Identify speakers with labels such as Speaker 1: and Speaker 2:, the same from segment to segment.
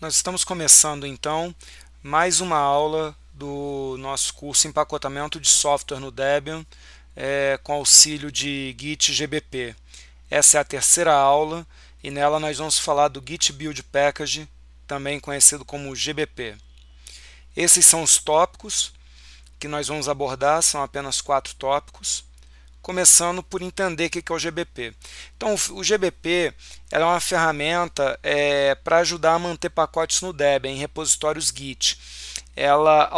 Speaker 1: Nós estamos começando então mais uma aula do nosso curso Empacotamento de Software no Debian é, com auxílio de Git GBP. Essa é a terceira aula e nela nós vamos falar do Git Build Package, também conhecido como GBP. Esses são os tópicos que nós vamos abordar, são apenas quatro tópicos começando por entender o que é o GBP. Então, o GBP é uma ferramenta é, para ajudar a manter pacotes no Debian, em repositórios Git. Ela,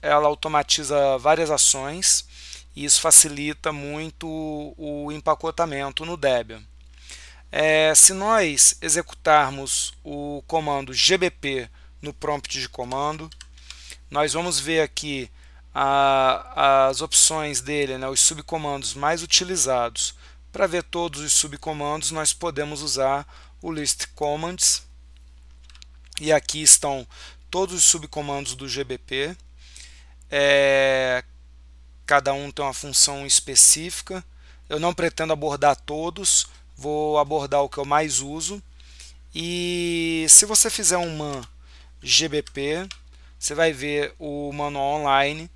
Speaker 1: ela automatiza várias ações e isso facilita muito o, empacotamento no Debian. É, se nós executarmos o comando GBP no prompt de comando, nós vamos ver aqui a, as opções dele, né, os subcomandos mais utilizados. Para ver todos os subcomandos, nós podemos usar o list commands. E aqui estão todos os subcomandos do GBP. É, cada um tem uma função específica. Eu não pretendo abordar todos, vou abordar o que eu mais uso. E se você fizer um man GBP, você vai ver o manual online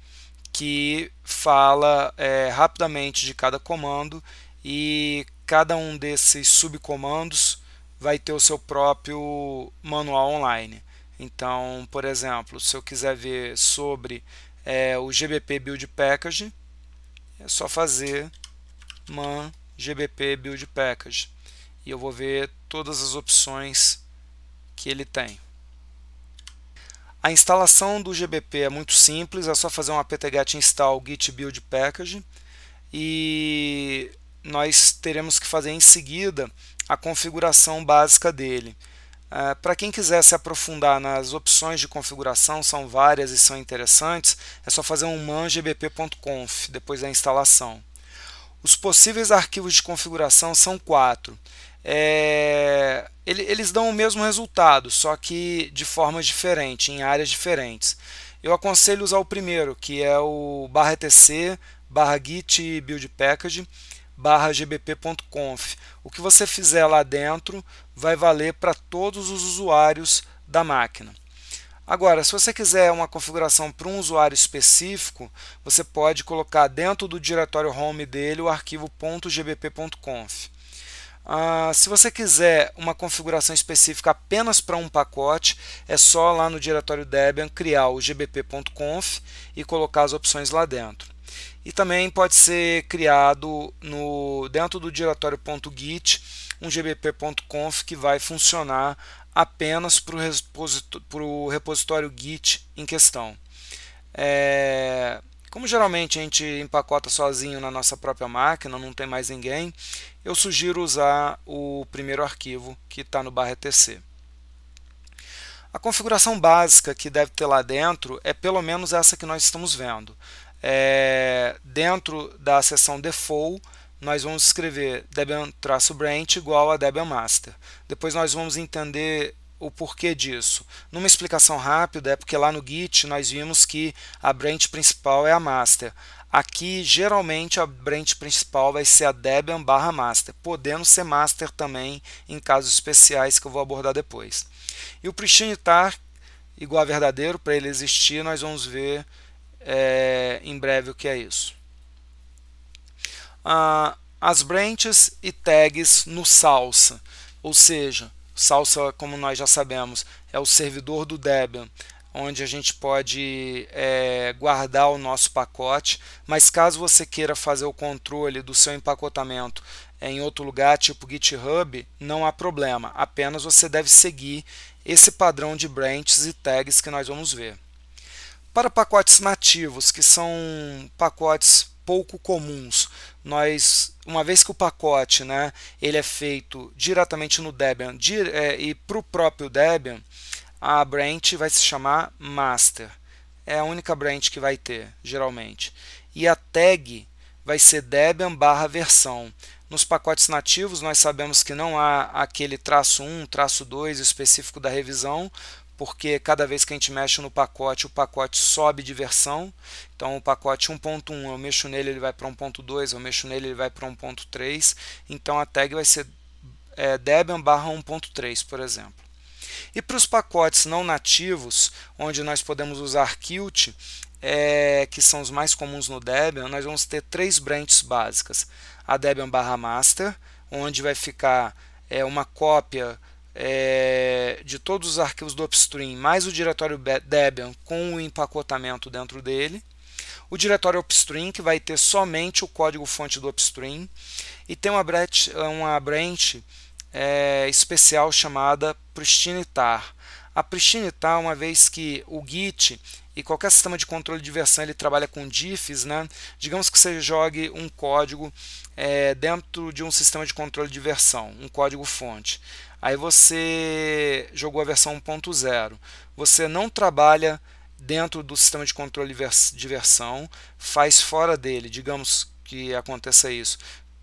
Speaker 1: que fala é, rapidamente de cada comando e cada um desses subcomandos vai ter o seu próprio manual online. Então, por exemplo, se eu quiser ver sobre é, o GBP Build Package, é só fazer man GBP Build Package e eu vou ver todas as opções que ele tem. A instalação do GBP é muito simples, é só fazer um apt-get install git build package e nós teremos que fazer em seguida a configuração básica dele. Uh, é, Para quem quiser se aprofundar nas opções de configuração, são várias e são interessantes, é só fazer um mangbp.conf depois da instalação. Os possíveis arquivos de configuração são quatro é, ele, eles dão o mesmo resultado, só que de formas diferentes, em áreas diferentes. Eu aconselho usar o primeiro, que é o barra etc, barra git build package, barra gbp.conf. O que você fizer lá dentro vai valer para todos os usuários da máquina. Agora, se você quiser uma configuração para um usuário específico, você pode colocar dentro do diretório home dele o arquivo .gbp.conf. Ah, se você quiser uma configuração específica apenas para um pacote, é só lá no diretório Debian criar o gbp.conf e colocar as opções lá dentro. E também pode ser criado no, dentro do diretório.git um gbp.conf que vai funcionar apenas para o repositório, repositório Git em questão. É, como geralmente a gente empacota sozinho na nossa própria máquina, não tem mais ninguém, eu sugiro usar o primeiro arquivo que está no barra etc. A configuração básica que deve ter lá dentro é pelo menos essa que nós estamos vendo. É, dentro da seção default, nós vamos escrever debian-branch igual a debian master. Depois nós vamos entender o porquê disso? Numa explicação rápida, é porque lá no Git nós vimos que a branch principal é a master. Aqui, geralmente, a branch principal vai ser a Debian barra master, podendo ser master também em casos especiais que eu vou abordar depois. E o Tar igual a verdadeiro, para ele existir, nós vamos ver é, em breve o que é isso. Ah, as branches e tags no salsa, ou seja, Salsa, como nós já sabemos, é o servidor do Debian, onde a gente pode é, guardar o nosso pacote, mas caso você queira fazer o controle do seu empacotamento em outro lugar, tipo GitHub, não há problema, apenas você deve seguir esse padrão de branches e tags que nós vamos ver. Para pacotes nativos, que são pacotes pouco comuns, nós uma vez que o pacote né, ele é feito diretamente no Debian dire, é, e para o próprio Debian, a branch vai se chamar master. É a única branch que vai ter, geralmente. E a tag vai ser Debian barra versão. Nos pacotes nativos, nós sabemos que não há aquele traço 1, traço 2 específico da revisão, porque cada vez que a gente mexe no pacote, o pacote sobe de versão. Então, o pacote 1.1, eu mexo nele, ele vai para 1.2, eu mexo nele, ele vai para 1.3. Então, a tag vai ser é, Debian barra 1.3, por exemplo. E para os pacotes não nativos, onde nós podemos usar Qt, é, que são os mais comuns no Debian, nós vamos ter três branches básicas. A Debian barra master, onde vai ficar é, uma cópia é, de todos os arquivos do upstream, mais o diretório Debian com o empacotamento dentro dele. O diretório upstream, que vai ter somente o código-fonte do upstream. E tem uma branch, uma branch é, especial chamada tar. A tar, uma vez que o Git e qualquer sistema de controle de versão ele trabalha com diffs, né? Digamos que você jogue um código é, dentro de um sistema de controle de versão, um código fonte. Aí você jogou a versão 1.0. Você não trabalha dentro do sistema de controle de versão, faz fora dele, digamos que aconteça isso.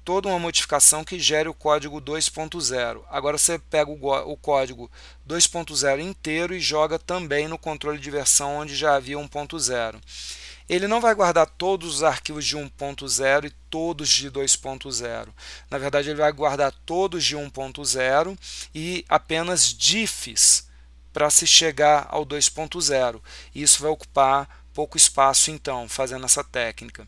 Speaker 1: Toda uma modificação que gere o código 2.0. Agora você pega o, o código 2.0 inteiro e joga também no controle de versão onde já havia 1.0 ele não vai guardar todos os arquivos de 1.0 e todos de 2.0. Na verdade, ele vai guardar todos de 1.0 e apenas diffs para se chegar ao 2.0. Isso vai ocupar pouco espaço, então, fazendo essa técnica.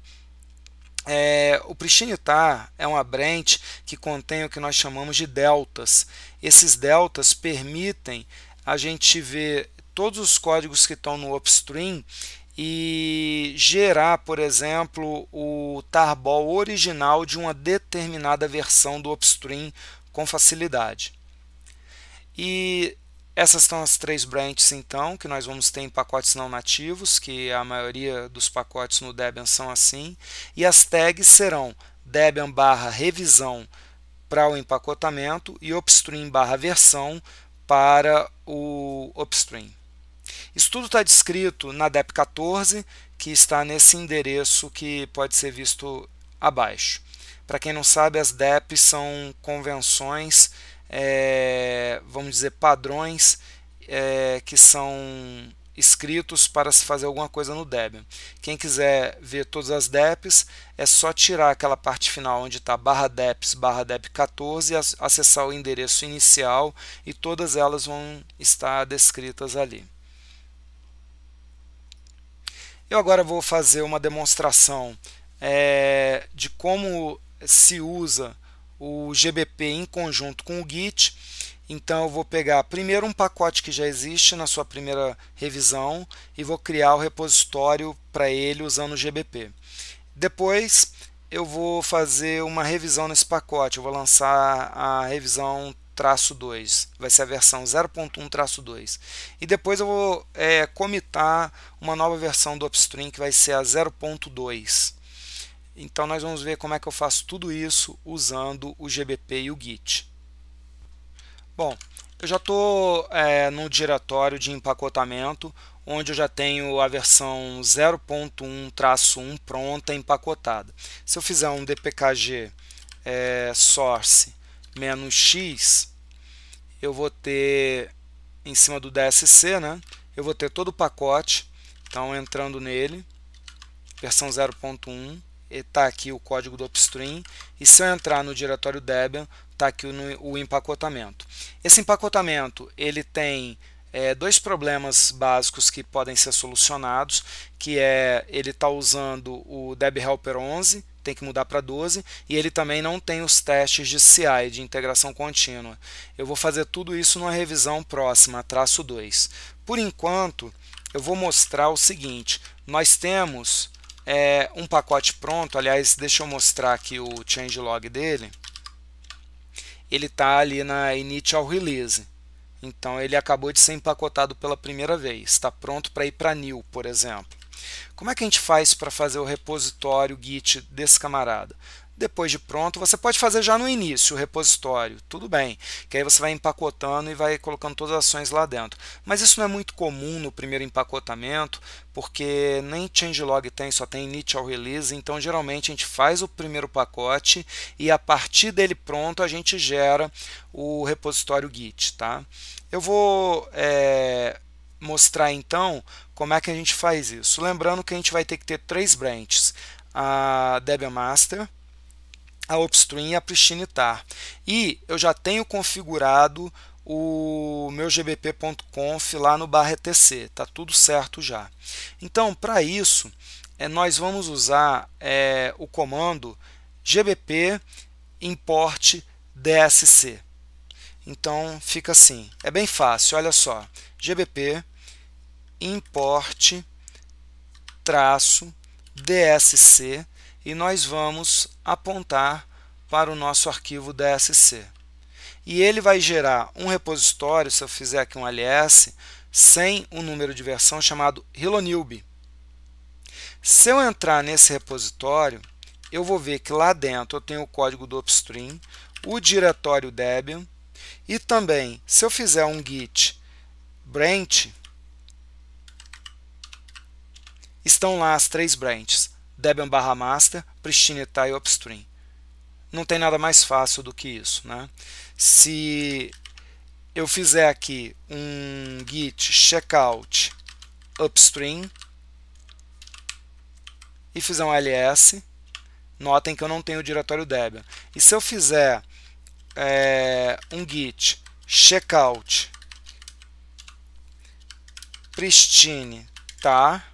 Speaker 1: É, o tar tá é uma branch que contém o que nós chamamos de deltas. Esses deltas permitem a gente ver todos os códigos que estão no upstream e gerar, por exemplo, o tarball original de uma determinada versão do upstream com facilidade. E essas são as três branches então, que nós vamos ter em pacotes não nativos, que a maioria dos pacotes no Debian são assim, e as tags serão Debian barra revisão para o empacotamento e upstream barra versão para o upstream. Isso tudo está descrito na DEP 14, que está nesse endereço que pode ser visto abaixo. Para quem não sabe, as DEPs são convenções, é, vamos dizer, padrões é, que são escritos para se fazer alguma coisa no Debian. Quem quiser ver todas as DEPs, é só tirar aquela parte final onde está barra DEPs, barra DEP 14, acessar o endereço inicial e todas elas vão estar descritas ali. Eu agora vou fazer uma demonstração é, de como se usa o GBP em conjunto com o Git. Então eu vou pegar primeiro um pacote que já existe na sua primeira revisão e vou criar o repositório para ele usando o GBP. Depois eu vou fazer uma revisão nesse pacote, eu vou lançar a revisão traço 2, vai ser a versão 0.1 traço 2. E depois eu vou é, comitar uma nova versão do Upstream que vai ser a 0.2. Então nós vamos ver como é que eu faço tudo isso usando o GBP e o Git. Bom, eu já estou é, no diretório de empacotamento, onde eu já tenho a versão 0.1-1 pronta empacotada. Se eu fizer um dpkg é, source menos x, eu vou ter em cima do DSC, né? Eu vou ter todo o pacote, então entrando nele, versão 0.1, está aqui o código do upstream, e se eu entrar no diretório Debian, está aqui o, o, empacotamento. Esse empacotamento, ele tem é, dois problemas básicos que podem ser solucionados, que é, ele está usando o Debian Helper 11, tem que mudar para 12, e ele também não tem os testes de CI, de integração contínua. Eu vou fazer tudo isso numa revisão próxima, traço 2. Por enquanto, eu vou mostrar o seguinte, nós temos é, um pacote pronto, aliás, deixa eu mostrar aqui o changelog dele, ele está ali na initial release, então ele acabou de ser empacotado pela primeira vez, está pronto para ir para new, por exemplo. Como é que a gente faz para fazer o repositório Git desse camarada? Depois de pronto, você pode fazer já no início o repositório, tudo bem, que aí você vai empacotando e vai colocando todas as ações lá dentro. Mas isso não é muito comum no primeiro empacotamento, porque nem changelog tem, só tem initial release, então geralmente a gente faz o primeiro pacote e a partir dele pronto a gente gera o repositório Git. Tá? Eu vou é, mostrar então como é que a gente faz isso? Lembrando que a gente vai ter que ter três branches, a Debian Master, a Upstream e a Tar. E eu já tenho configurado o meu gbp.conf lá no barra etc, tá tudo certo já. Então, para isso, é, nós vamos usar é, o comando gbp import dsc. Então, fica assim, é bem fácil, olha só, gbp import traço dsc e nós vamos apontar para o nosso arquivo dsc. E ele vai gerar um repositório, se eu fizer aqui um ls, sem um número de versão chamado HiloNilb. Se eu entrar nesse repositório, eu vou ver que lá dentro eu tenho o código do upstream, o diretório Debian e também, se eu fizer um git branch, Estão lá as três branches, Debian barra master, pristine e Upstream. Não tem nada mais fácil do que isso. Né? Se eu fizer aqui um git checkout upstream e fizer um ls, notem que eu não tenho o diretório Debian. E se eu fizer é, um git checkout pristine tá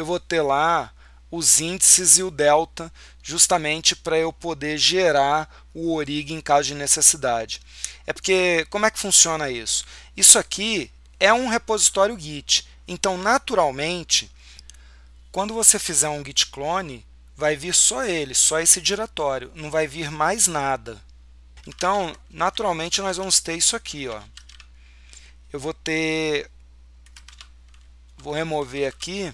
Speaker 1: eu vou ter lá os índices e o delta, justamente para eu poder gerar o ORIG em caso de necessidade. É porque, como é que funciona isso? Isso aqui é um repositório Git, então naturalmente, quando você fizer um Git clone, vai vir só ele, só esse diretório, não vai vir mais nada. Então, naturalmente, nós vamos ter isso aqui. Ó. Eu vou ter... Vou remover aqui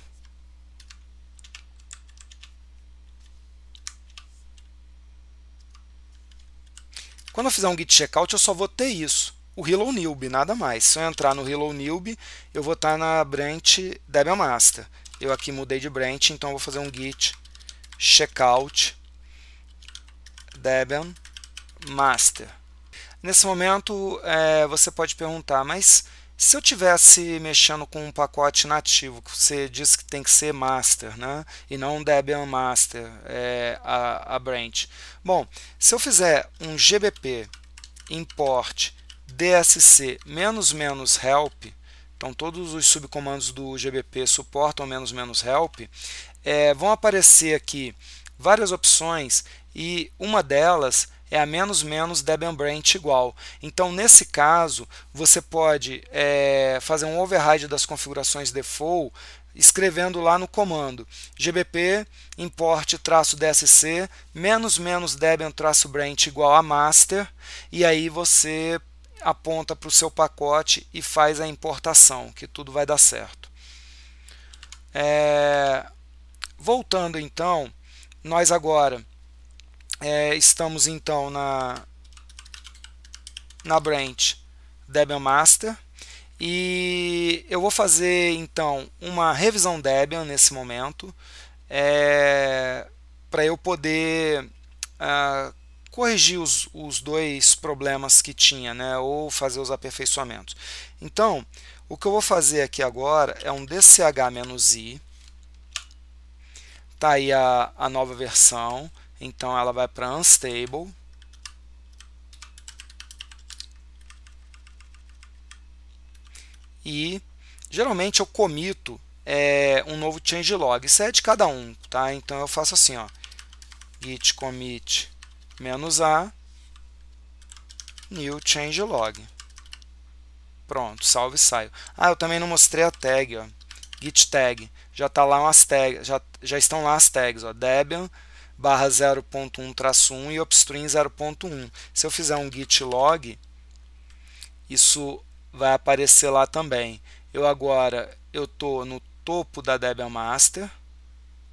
Speaker 1: Quando eu fizer um git checkout, eu só vou ter isso, o Hello Newbie, nada mais. Se eu entrar no Hello Newbie, eu vou estar na branch Debian Master. Eu aqui mudei de branch, então vou fazer um git checkout Debian Master. Nesse momento, é, você pode perguntar, mas se eu tivesse mexendo com um pacote nativo, que você diz que tem que ser master, né? E não Debian master, é, a, a branch. Bom, se eu fizer um gbp import dsc "-help", então todos os subcomandos do gbp suportam "-help", é, vão aparecer aqui várias opções e uma delas é a menos menos Debian branch igual. Então, nesse caso, você pode é, fazer um override das configurações default escrevendo lá no comando gbp import traço dsc menos menos debian traço branch igual a master e aí você aponta para o seu pacote e faz a importação que tudo vai dar certo é... voltando então nós agora é, estamos então na, na branch Debian Master e eu vou fazer então uma revisão Debian nesse momento é, para eu poder uh, corrigir os, os dois problemas que tinha, né, ou fazer os aperfeiçoamentos. Então, o que eu vou fazer aqui agora é um dch-i, tá aí a, a nova versão, então ela vai para unstable. E geralmente eu comito é, um novo changelog. Isso é de cada um, tá? Então eu faço assim, ó. git commit a new changelog. Pronto, salve e saio. Ah, eu também não mostrei a tag, ó. git tag. Já tá lá umas tags, já, já estão lá as tags, ó. Debian barra 0.1 traço 1 e upstream 0.1. Se eu fizer um git log, isso vai aparecer lá também. Eu agora estou no topo da Debian Master,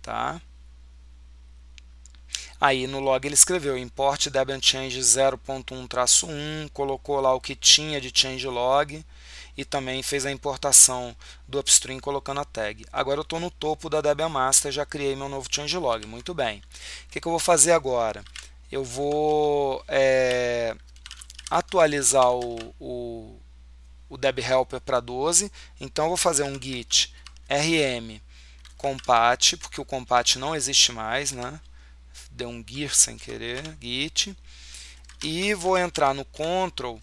Speaker 1: tá? Aí no log ele escreveu import Debian change 0.1 traço 1, colocou lá o que tinha de change log e também fez a importação do upstream colocando a tag. Agora eu estou no topo da Debian Master, já criei meu novo changelog. Muito bem. O que, que eu vou fazer agora? Eu vou é, atualizar o, o, o Deb Helper para 12. Então eu vou fazer um git rm compat, porque o compat não existe mais, né? Deu um gear sem querer, git. E vou entrar no control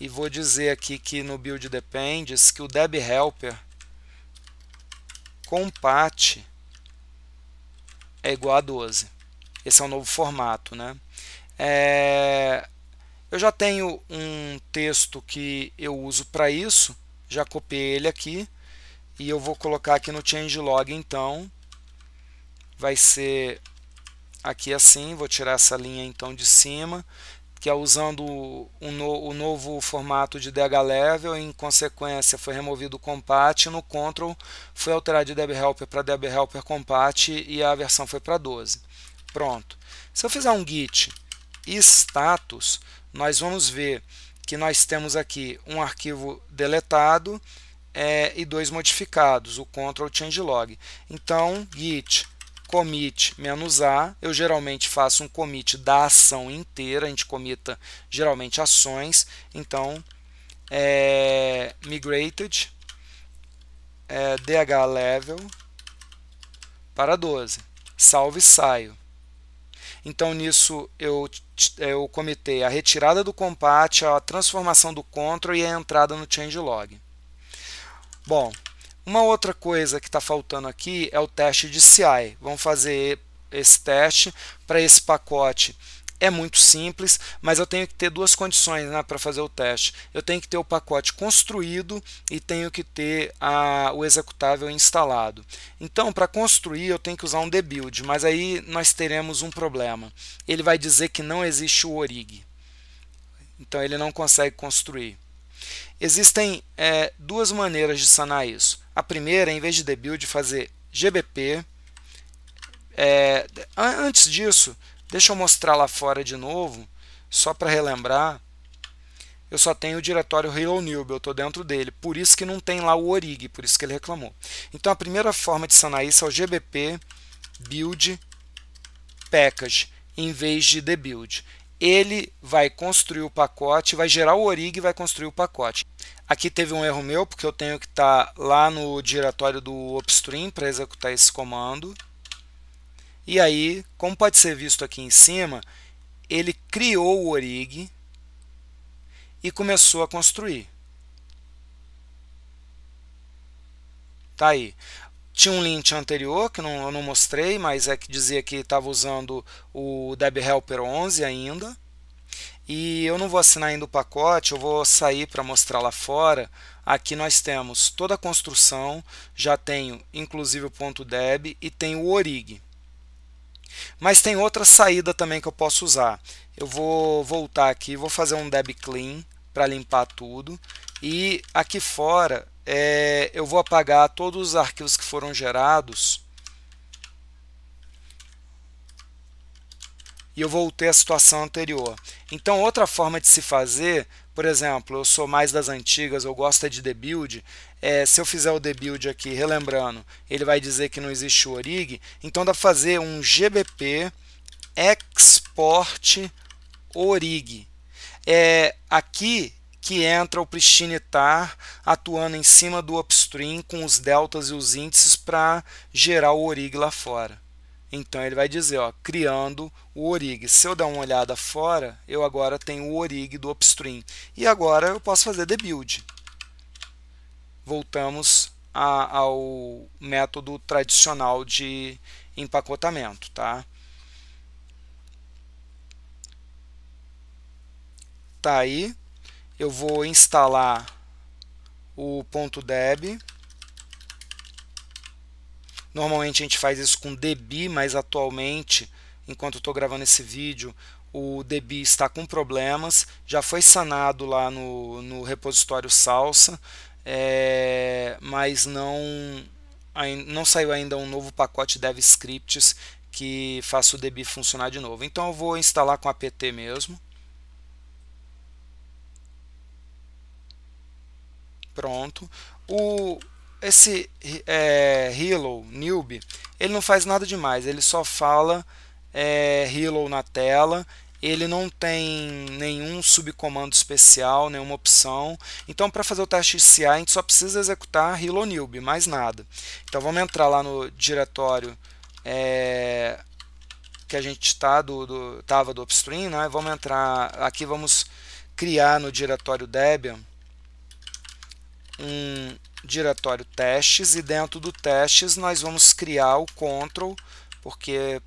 Speaker 1: e vou dizer aqui que no build depends que o deb helper compat é igual a 12. Esse é um novo formato, né? É... Eu já tenho um texto que eu uso para isso, já copiei ele aqui e eu vou colocar aqui no changelog então. Vai ser aqui assim, vou tirar essa linha então de cima que é usando no, o novo formato de DH level, em consequência foi removido o compat, no control foi alterado de Helper para Helper compat e a versão foi para 12. Pronto. Se eu fizer um git status, nós vamos ver que nós temos aqui um arquivo deletado é, e dois modificados, o control changelog. Então, git commit menos A, eu geralmente faço um commit da ação inteira, a gente comita geralmente ações, então é, migrated é, dh level para 12, salve e saio. Então nisso eu, eu comitei a retirada do compat, a transformação do control e a entrada no changelog. Bom, uma outra coisa que está faltando aqui é o teste de CI. Vamos fazer esse teste para esse pacote. É muito simples, mas eu tenho que ter duas condições né, para fazer o teste. Eu tenho que ter o pacote construído e tenho que ter a, o executável instalado. Então, para construir, eu tenho que usar um debuild, mas aí nós teremos um problema. Ele vai dizer que não existe o ORIG. Então, ele não consegue construir. Existem é, duas maneiras de sanar isso. A primeira, em vez de debuild, fazer GBP. É, antes disso, deixa eu mostrar lá fora de novo, só para relembrar. Eu só tenho o diretório Hello Newb, eu estou dentro dele. Por isso que não tem lá o Orig, por isso que ele reclamou. Então a primeira forma de sanar isso é o GBP build package em vez de the build ele vai construir o pacote, vai gerar o orig e vai construir o pacote. Aqui teve um erro meu, porque eu tenho que estar tá lá no diretório do upstream para executar esse comando. E aí, como pode ser visto aqui em cima, ele criou o orig e começou a construir. Tá aí. Tinha um link anterior que não, eu não mostrei, mas é que dizia que estava usando o DebHelper 11 ainda. E eu não vou assinar ainda o pacote, eu vou sair para mostrar lá fora. Aqui nós temos toda a construção, já tenho inclusive o ponto .deb e tenho o orig. Mas tem outra saída também que eu posso usar. Eu vou voltar aqui, vou fazer um deb clean para limpar tudo. E aqui fora é, eu vou apagar todos os arquivos que foram gerados e eu voltei à situação anterior. Então, outra forma de se fazer, por exemplo, eu sou mais das antigas, eu gosto é de debuild, é, se eu fizer o debuild aqui, relembrando, ele vai dizer que não existe o ORIG, então dá para fazer um gbp export orig. É, aqui que entra o Tar atuando em cima do upstream com os deltas e os índices para gerar o orig lá fora. Então ele vai dizer, ó, criando o orig. Se eu dar uma olhada fora, eu agora tenho o orig do upstream. E agora eu posso fazer the build. Voltamos a, ao método tradicional de empacotamento, tá? Tá aí, eu vou instalar o .deb. Normalmente a gente faz isso com db, mas atualmente, enquanto estou gravando esse vídeo, o db está com problemas, já foi sanado lá no, no repositório salsa, é, mas não, não saiu ainda um novo pacote dev scripts que faça o db funcionar de novo. Então eu vou instalar com apt mesmo. Pronto. O, esse é, Hello, Newbie, ele não faz nada demais, ele só fala é, Hello na tela, ele não tem nenhum subcomando especial, nenhuma opção. Então, para fazer o teste CI, a gente só precisa executar Hello Newbie, mais nada. Então, vamos entrar lá no diretório é, que a gente está do, do, tava do upstream, né? Vamos entrar aqui, vamos criar no diretório Debian um diretório testes e dentro do testes nós vamos criar o control, porque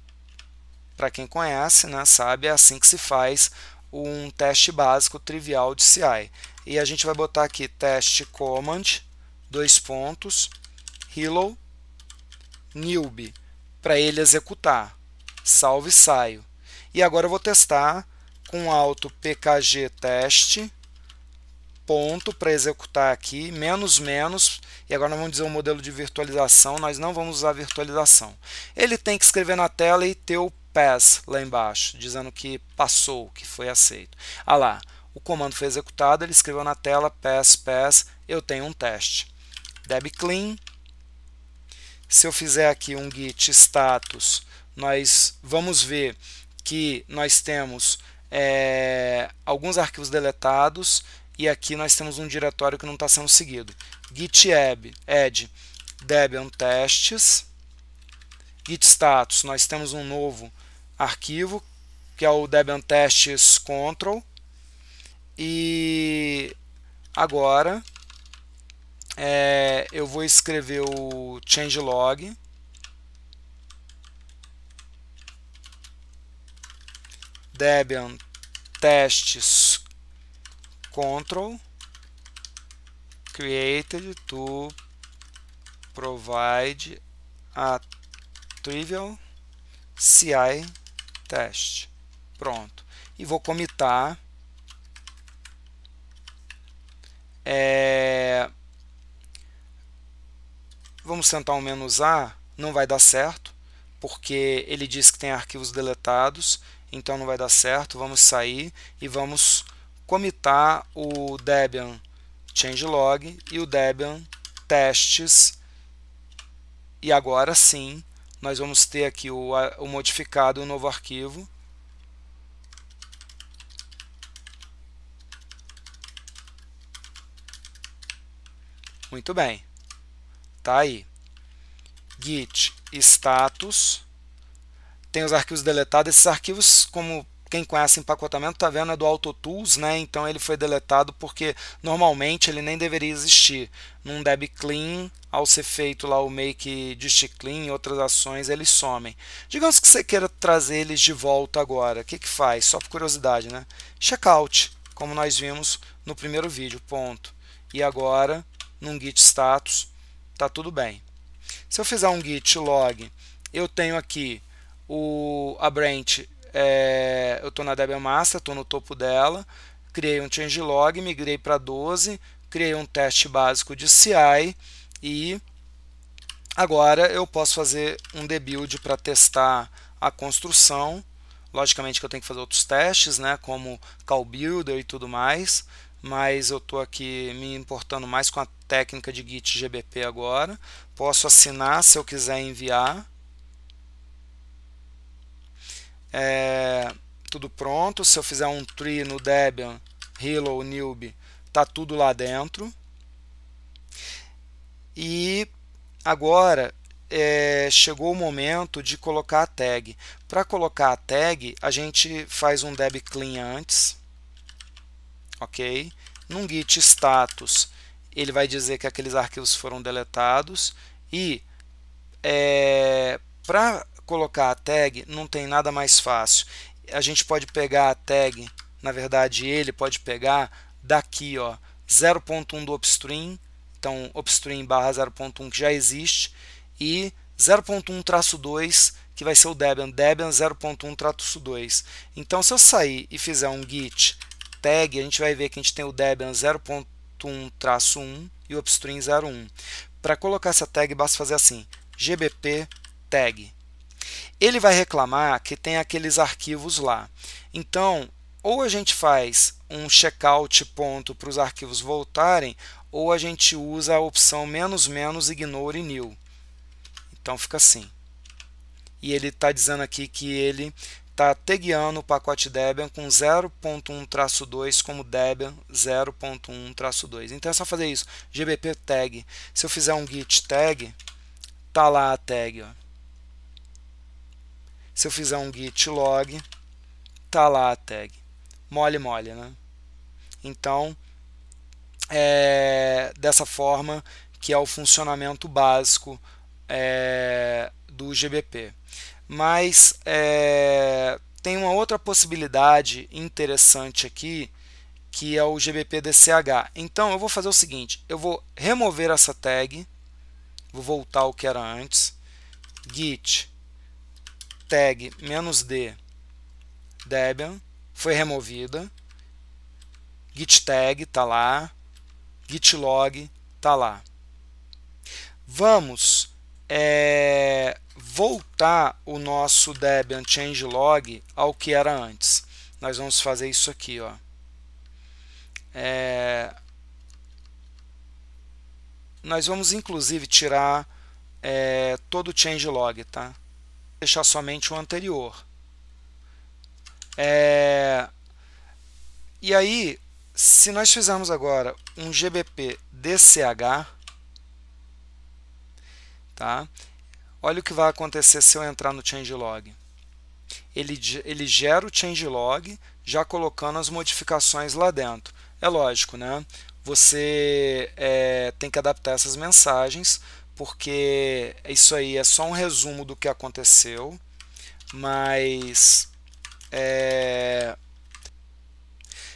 Speaker 1: para quem conhece, né, sabe, é assim que se faz um teste básico trivial de CI. E a gente vai botar aqui teste command, dois pontos, hello, newbie, para ele executar. Salve e saio. E agora eu vou testar com auto pkg teste ponto para executar aqui, menos menos, e agora vamos dizer um modelo de virtualização, nós não vamos usar virtualização. Ele tem que escrever na tela e ter o pass lá embaixo, dizendo que passou, que foi aceito. Ah lá, o comando foi executado, ele escreveu na tela pass, pass, eu tenho um teste. deb clean. Se eu fizer aqui um git status, nós vamos ver que nós temos é, alguns arquivos deletados e aqui nós temos um diretório que não está sendo seguido. GitHub, add Debian tests git status, nós temos um novo arquivo, que é o Debian tests control, e agora é, eu vou escrever o changelog, Debian testes control created to provide a trivial CI test. Pronto. E vou comitar é... Vamos sentar um menos A, não vai dar certo, porque ele diz que tem arquivos deletados, então não vai dar certo. Vamos sair e vamos comitar o Debian changelog e o Debian testes. E agora sim, nós vamos ter aqui o, o modificado, o novo arquivo. Muito bem. Tá aí. Git status. Tem os arquivos deletados. Esses arquivos, como quem conhece empacotamento está vendo é do AutoTools, né? Então ele foi deletado porque normalmente ele nem deveria existir. Num deb clean, ao ser feito lá o make dist clean e outras ações, eles somem. Digamos que você queira trazer eles de volta agora. O que, que faz? Só por curiosidade, né? Checkout, como nós vimos no primeiro vídeo, ponto. E agora, num git status, tá tudo bem. Se eu fizer um git log, eu tenho aqui o, a branch é, eu estou na Debian Master, estou no topo dela, criei um changelog, migrei para 12, criei um teste básico de CI e agora eu posso fazer um debuild para testar a construção. Logicamente que eu tenho que fazer outros testes, né, como call builder e tudo mais, mas eu estou aqui me importando mais com a técnica de Git GBP agora. Posso assinar se eu quiser enviar é, tudo pronto. Se eu fizer um tree no Debian, Hello, Newbie, tá tudo lá dentro. E agora é, chegou o momento de colocar a tag. Para colocar a tag, a gente faz um deb clean antes, ok? Num git status, ele vai dizer que aqueles arquivos foram deletados e é, para colocar a tag, não tem nada mais fácil. A gente pode pegar a tag, na verdade ele pode pegar daqui, ó, 0.1 do upstream, então upstream barra 0.1 que já existe, e 0.1 traço 2, que vai ser o Debian, Debian 0.1 traço 2. Então se eu sair e fizer um git tag, a gente vai ver que a gente tem o Debian 0.1 traço 1 e o upstream 01. Para colocar essa tag, basta fazer assim, gbp tag. Ele vai reclamar que tem aqueles arquivos lá. Então, ou a gente faz um checkout ponto para os arquivos voltarem, ou a gente usa a opção menos menos ignore new. Então fica assim. E ele está dizendo aqui que ele está tagueando o pacote Debian com 0.1-2 como Debian 0.1-2. Então é só fazer isso, gbp tag. Se eu fizer um git tag, tá lá a tag. Ó. Se eu fizer um git log, tá lá a tag. Mole, mole, né? Então, é dessa forma que é o funcionamento básico é, do GBP. Mas é, tem uma outra possibilidade interessante aqui, que é o GBP DCH. Então, eu vou fazer o seguinte, eu vou remover essa tag, vou voltar ao que era antes, git tag "-d debian", foi removida, git tag está lá, git log está lá. Vamos é, voltar o nosso Debian changelog ao que era antes. Nós vamos fazer isso aqui, ó. É, nós vamos inclusive tirar é, todo o changelog, tá? deixar somente o anterior. É... E aí, se nós fizermos agora um GBP DCH, tá? olha o que vai acontecer se eu entrar no changelog. Ele, ele gera o changelog já colocando as modificações lá dentro. É lógico, né? Você é, tem que adaptar essas mensagens porque é isso aí é só um resumo do que aconteceu, mas é,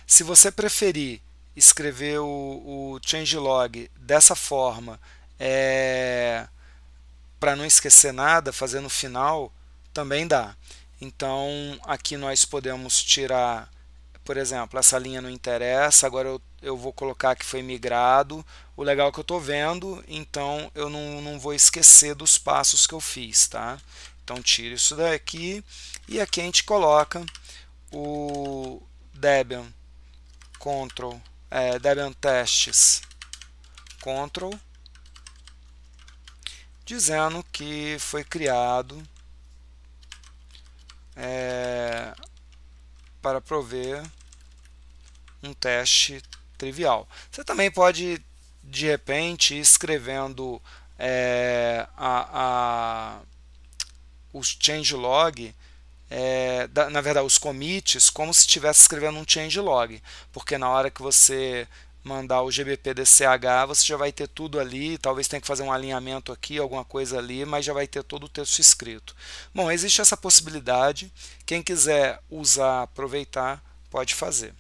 Speaker 1: se você preferir escrever o, o changelog dessa forma, é, para não esquecer nada, fazer no final, também dá. Então aqui nós podemos tirar por exemplo, essa linha não interessa, agora eu, eu vou colocar que foi migrado. O legal é que eu estou vendo, então eu não, não vou esquecer dos passos que eu fiz, tá? Então tiro isso daqui e aqui a gente coloca o Debian Control, é, Debian Testes Control, dizendo que foi criado é, para prover um teste trivial. Você também pode, de repente, ir escrevendo é, a, a, os changelog, é, da, na verdade, os commits, como se estivesse escrevendo um changelog, porque na hora que você mandar o GBP DCH, você já vai ter tudo ali, talvez tenha que fazer um alinhamento aqui, alguma coisa ali, mas já vai ter todo o texto escrito. Bom, existe essa possibilidade, quem quiser usar, aproveitar, pode fazer.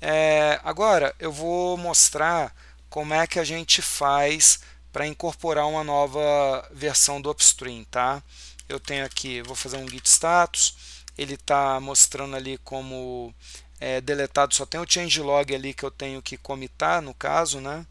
Speaker 1: É, agora eu vou mostrar como é que a gente faz para incorporar uma nova versão do upstream, tá? Eu tenho aqui, vou fazer um git status, ele está mostrando ali como é, deletado, só tem o changelog ali que eu tenho que comitar, no caso, né?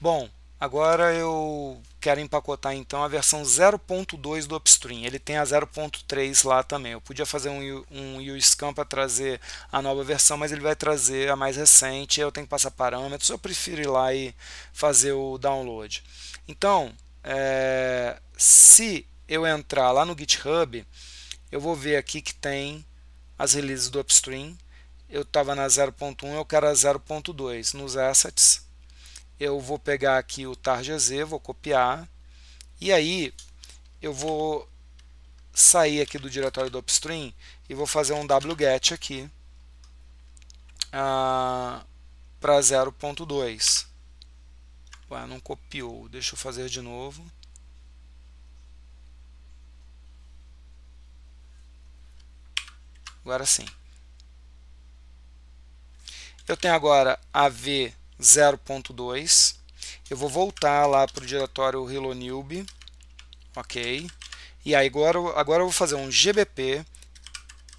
Speaker 1: Bom, agora eu quero empacotar então a versão 0.2 do Upstream. Ele tem a 0.3 lá também. Eu podia fazer um, um scan para trazer a nova versão, mas ele vai trazer a mais recente. Eu tenho que passar parâmetros. Eu prefiro ir lá e fazer o download. Então, é, se eu entrar lá no GitHub, eu vou ver aqui que tem as releases do Upstream. Eu estava na 0.1, eu quero a 0.2 nos assets eu vou pegar aqui o targz, vou copiar, e aí eu vou sair aqui do diretório do upstream e vou fazer um wget aqui ah, para 0.2. Ué, não copiou, deixa eu fazer de novo. Agora sim. Eu tenho agora a V 0.2. Eu vou voltar lá para o diretório HelloNewb, ok? E aí agora, agora eu vou fazer um gbp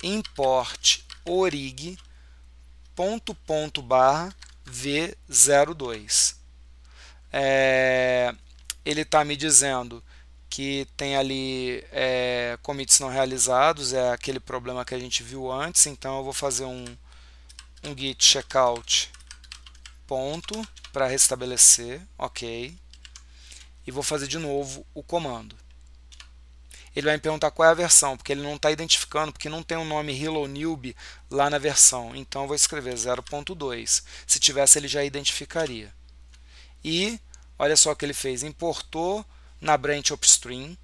Speaker 1: import orig ponto ponto barra v02. É, ele está me dizendo que tem ali é, commits não realizados, é aquele problema que a gente viu antes, então eu vou fazer um, um git checkout ponto para restabelecer, ok. E vou fazer de novo o comando. Ele vai me perguntar qual é a versão, porque ele não está identificando, porque não tem o um nome Hello Newbie lá na versão. Então eu vou escrever 0.2. Se tivesse, ele já identificaria. E olha só o que ele fez: importou na branch upstream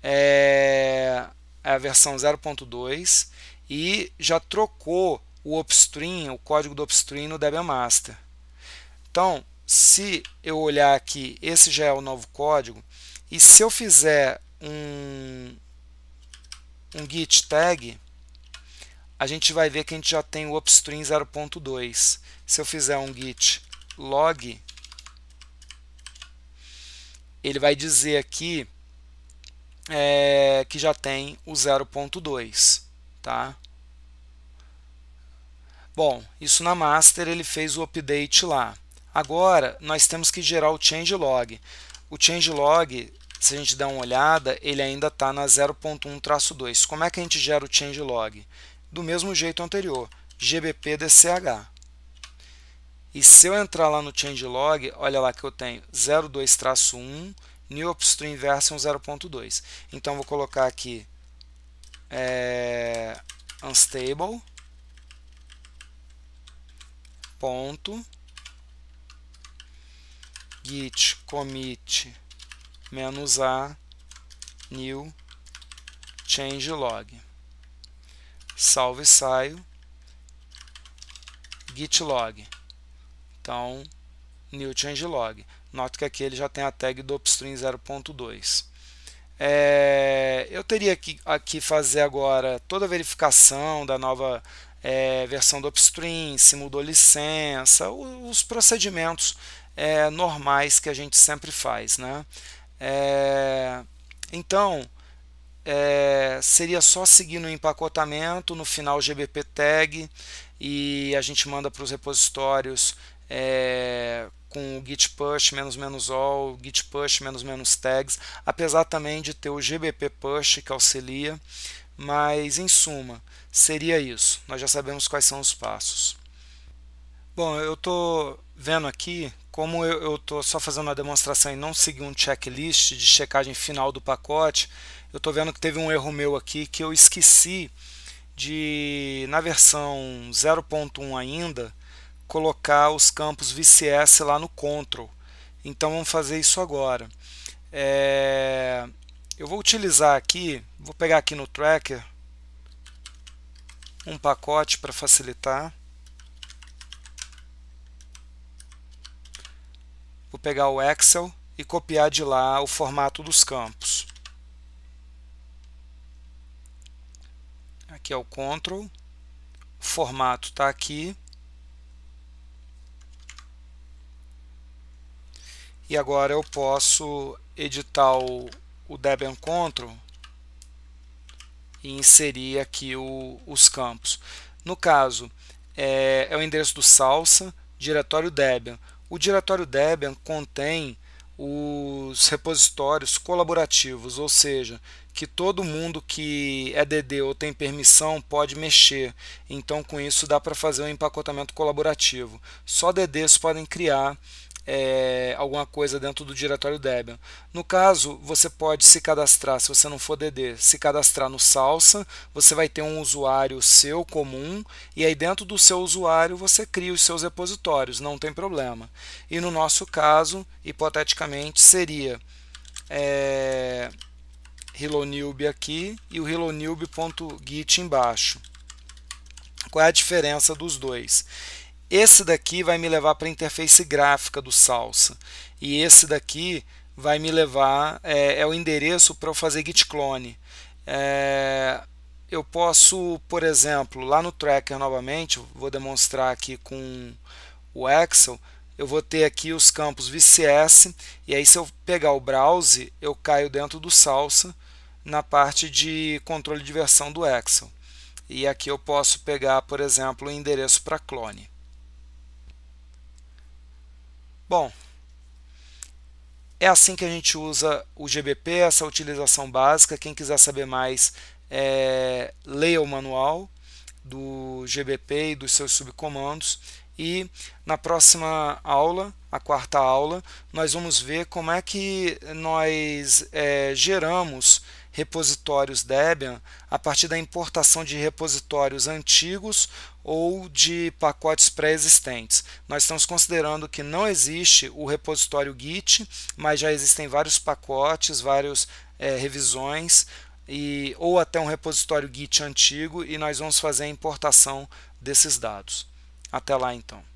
Speaker 1: é, é, a versão 0.2 e já trocou o upstream, o código do upstream no Debian Master. Então, se eu olhar aqui, esse já é o novo código, e se eu fizer um, um git tag, a gente vai ver que a gente já tem o upstream 0.2. Se eu fizer um git log, ele vai dizer aqui é, que já tem o 0.2, tá? Bom, isso na master ele fez o update lá. Agora nós temos que gerar o changelog. O changelog, se a gente der uma olhada, ele ainda está na 0.1-2. Como é que a gente gera o changelog? Do mesmo jeito anterior, gbpdch. E se eu entrar lá no changelog, olha lá que eu tenho 02-1, new upstream version 0.2. Então vou colocar aqui é, unstable ponto git commit menos a new changelog salvo e saio git log então new changelog note que aqui ele já tem a tag do upstream 0.2 é, eu teria que aqui fazer agora toda a verificação da nova é, versão do upstream, se mudou licença, os procedimentos é, normais que a gente sempre faz. Né? É, então, é, seria só seguir no empacotamento, no final GBP tag, e a gente manda para os repositórios é, com o git push menos menos all, git push menos menos tags, apesar também de ter o gbp push que auxilia mas, em suma, seria isso. Nós já sabemos quais são os passos. Bom, eu estou vendo aqui, como eu estou só fazendo uma demonstração e não segui um checklist de checagem final do pacote, eu estou vendo que teve um erro meu aqui que eu esqueci de, na versão 0.1 ainda, colocar os campos VCS lá no control. Então vamos fazer isso agora. É, eu vou utilizar aqui, vou pegar aqui no tracker um pacote para facilitar. Vou pegar o Excel e copiar de lá o formato dos campos. Aqui é o Ctrl, o formato está aqui. E agora eu posso editar o o Debian Control e inserir aqui o, os campos. No caso, é, é, o endereço do Salsa, diretório Debian. O diretório Debian contém os repositórios colaborativos, ou seja, que todo mundo que é DD ou tem permissão pode mexer. Então, com isso, dá para fazer um empacotamento colaborativo. Só DDs podem criar é, alguma coisa dentro do diretório Debian. No caso, você pode se cadastrar, se você não for DD, se cadastrar no Salsa, você vai ter um usuário seu comum e aí dentro do seu usuário você cria os seus repositórios, não tem problema. E no nosso caso, hipoteticamente, seria é, aqui e o HelloNewb.git embaixo. Qual é a diferença dos dois? Esse daqui vai me levar para a interface gráfica do Salsa. E esse daqui vai me levar, é, é o endereço para eu fazer git clone. É, eu posso, por exemplo, lá no tracker novamente, vou demonstrar aqui com o Excel, eu vou ter aqui os campos VCS, e aí se eu pegar o browse, eu caio dentro do Salsa, na parte de controle de versão do Excel. E aqui eu posso pegar, por exemplo, o endereço para clone. Bom, é assim que a gente usa o GBP, essa utilização básica. Quem quiser saber mais, é, leia o manual do GBP e dos seus subcomandos. E na próxima aula, a quarta aula, nós vamos ver como é que nós é, geramos repositórios Debian a partir da importação de repositórios antigos ou de pacotes pré-existentes. Nós estamos considerando que não existe o repositório Git, mas já existem vários pacotes, várias é, revisões e, ou até um repositório Git antigo e nós vamos fazer a importação desses dados. Até lá então.